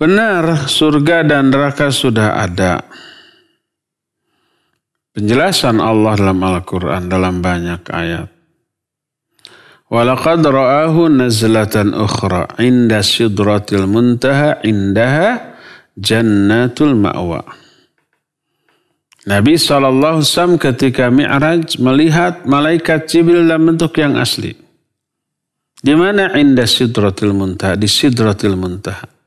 Benar, surga dan neraka sudah ada. Penjelasan Allah dalam Al-Quran dalam banyak ayat. Walaqad ra'ahu nazlatan ukhra inda sidratil muntaha indaha jannatul ma'wa. Nabi SAW ketika Mi'raj melihat malaikat Jibril dalam bentuk yang asli. Di mana indah sidratil muntaha? Di sidratil muntaha.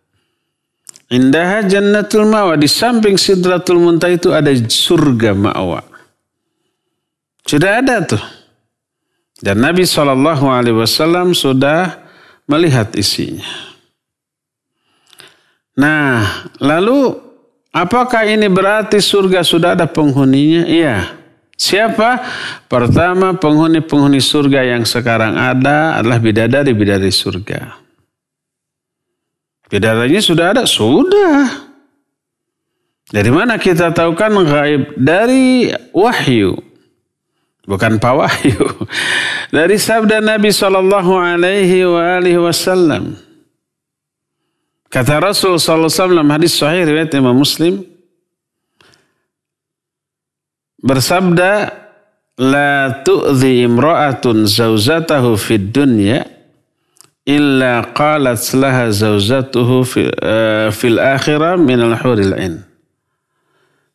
Indahnya jannatul ma'wa. Di samping sidratul muntah itu ada surga ma'wa. Sudah ada tuh. Dan Nabi Alaihi Wasallam sudah melihat isinya. Nah, lalu apakah ini berarti surga sudah ada penghuninya? Iya. Siapa? Pertama penghuni-penghuni surga yang sekarang ada adalah bidadari-bidadari surga. Pidatanya sudah ada? Sudah. Dari mana kita tahu kan gaib? Dari wahyu. Bukan pak wahyu. Dari sabda Nabi sallallahu alaihi wasallam. Kata Rasul sallallahu alaihi wasallam hadis sahih riwayat Imam Muslim bersabda la tu'zi imra'atun zawzatahu fid dunya illa qalat laha zawzatuhu fil, uh, eh, fil akhirah minal huril in.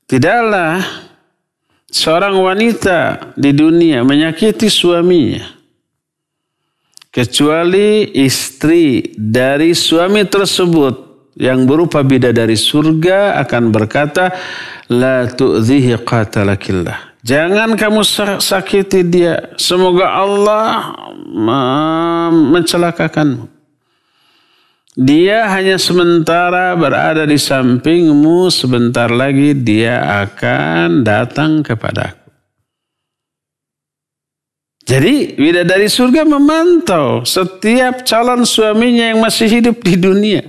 Tidaklah seorang wanita di dunia menyakiti suaminya kecuali istri dari suami tersebut yang berupa bidadari surga akan berkata la tu'zihi qatalakillah Jangan kamu sakiti dia. Semoga Allah mencelakakanmu. Dia hanya sementara berada di sampingmu, sebentar lagi dia akan datang kepadaku. Jadi bidadari surga memantau setiap calon suaminya yang masih hidup di dunia.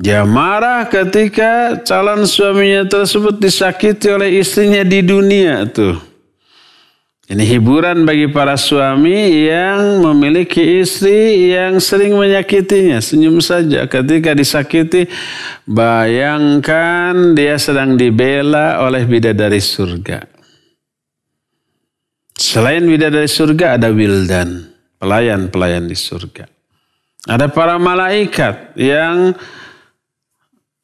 Dia marah ketika calon suaminya tersebut disakiti oleh istrinya di dunia tuh. Ini hiburan bagi para suami yang memiliki istri yang sering menyakitinya. Senyum saja ketika disakiti. Bayangkan dia sedang dibela oleh bidadari surga. Selain bidadari surga ada wildan. Pelayan-pelayan di surga. Ada para malaikat yang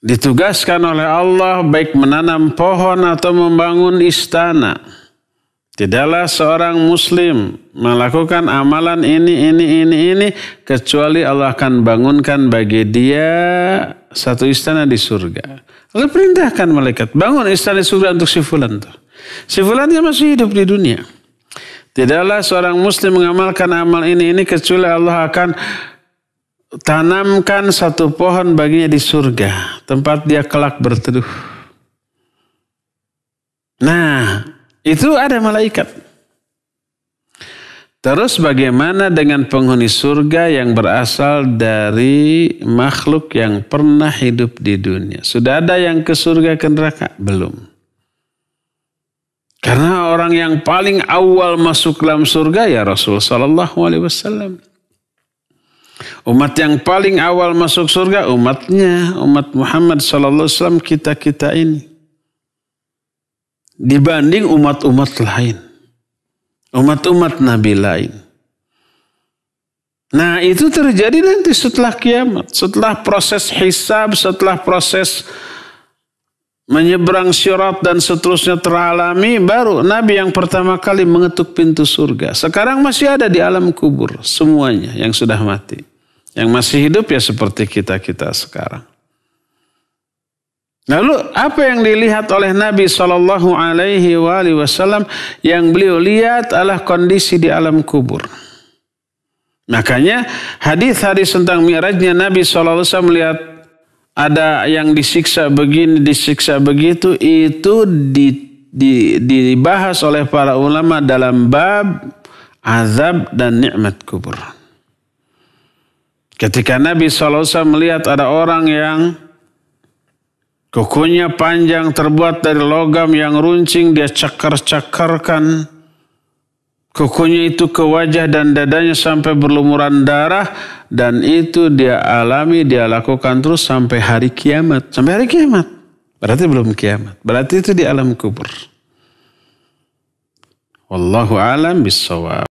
ditugaskan oleh Allah baik menanam pohon atau membangun istana. Tidaklah seorang muslim melakukan amalan ini, ini, ini, ini. Kecuali Allah akan bangunkan bagi dia satu istana di surga. Allah perintahkan malaikat, bangun istana di surga untuk si Fulan. Tuh. Si dia masih hidup di dunia. Tidaklah seorang muslim mengamalkan amal ini, ini kecuali Allah akan tanamkan satu pohon baginya di surga tempat dia kelak berteduh. Nah, itu ada malaikat. Terus bagaimana dengan penghuni surga yang berasal dari makhluk yang pernah hidup di dunia? Sudah ada yang ke surga ke neraka? Belum. Karena orang yang paling awal masuk dalam surga ya Rasulullah Shallallahu Alaihi Wasallam. Umat yang paling awal masuk surga umatnya, umat Muhammad sallallahu alaihi wasallam kita-kita ini. Dibanding umat-umat lain. Umat-umat nabi lain. Nah itu terjadi nanti setelah kiamat. Setelah proses hisab, setelah proses menyeberang syarat dan seterusnya teralami baru Nabi yang pertama kali mengetuk pintu surga. Sekarang masih ada di alam kubur semuanya yang sudah mati. Yang masih hidup ya seperti kita-kita sekarang. Lalu apa yang dilihat oleh Nabi Shallallahu Alaihi Wasallam yang beliau lihat adalah kondisi di alam kubur. Makanya hadis-hadis tentang mi'rajnya Nabi SAW melihat ada yang disiksa begini, disiksa begitu, itu di, di, dibahas oleh para ulama dalam bab azab dan nikmat kubur. Ketika Nabi SAW melihat ada orang yang kukunya panjang terbuat dari logam yang runcing, dia cakar-cakarkan kukunya itu ke wajah dan dadanya sampai berlumuran darah dan itu dia alami, dia lakukan terus sampai hari kiamat. Sampai hari kiamat. Berarti belum kiamat. Berarti itu di alam kubur. Wallahu alam bisawab.